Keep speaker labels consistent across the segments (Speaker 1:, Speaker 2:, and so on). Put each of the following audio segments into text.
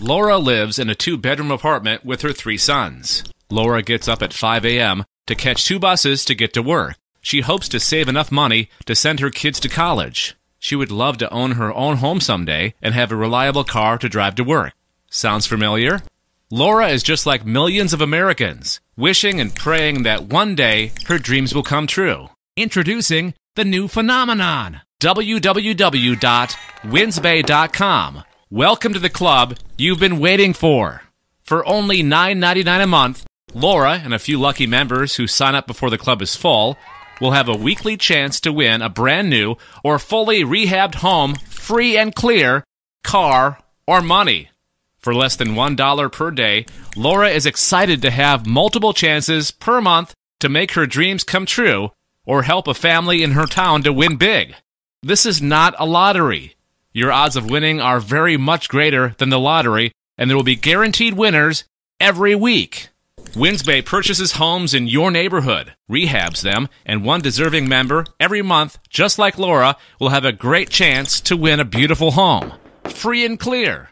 Speaker 1: Laura lives in a two bedroom apartment with her three sons. Laura gets up at 5 a.m. to catch two buses to get to work. She hopes to save enough money to send her kids to college. She would love to own her own home someday and have a reliable car to drive to work. Sounds familiar? Laura is just like millions of Americans, wishing and praying that one day her dreams will come true. Introducing the new phenomenon www.winsbay.com Welcome to the club you've been waiting for. For only $9.99 a month, Laura and a few lucky members who sign up before the club is full will have a weekly chance to win a brand new or fully rehabbed home, free and clear, car, or money. For less than $1 per day, Laura is excited to have multiple chances per month to make her dreams come true or help a family in her town to win big. This is not a lottery. Your odds of winning are very much greater than the lottery, and there will be guaranteed winners every week. Winsbay purchases homes in your neighborhood, rehabs them, and one deserving member every month, just like Laura, will have a great chance to win a beautiful home. Free and clear.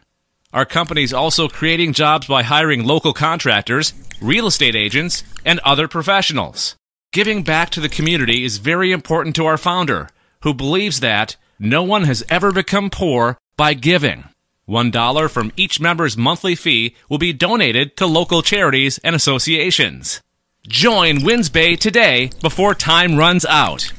Speaker 1: Our company's also creating jobs by hiring local contractors, real estate agents, and other professionals. Giving back to the community is very important to our founder, who believes that no one has ever become poor by giving. $1 from each member's monthly fee will be donated to local charities and associations. Join WinSBay today before time runs out.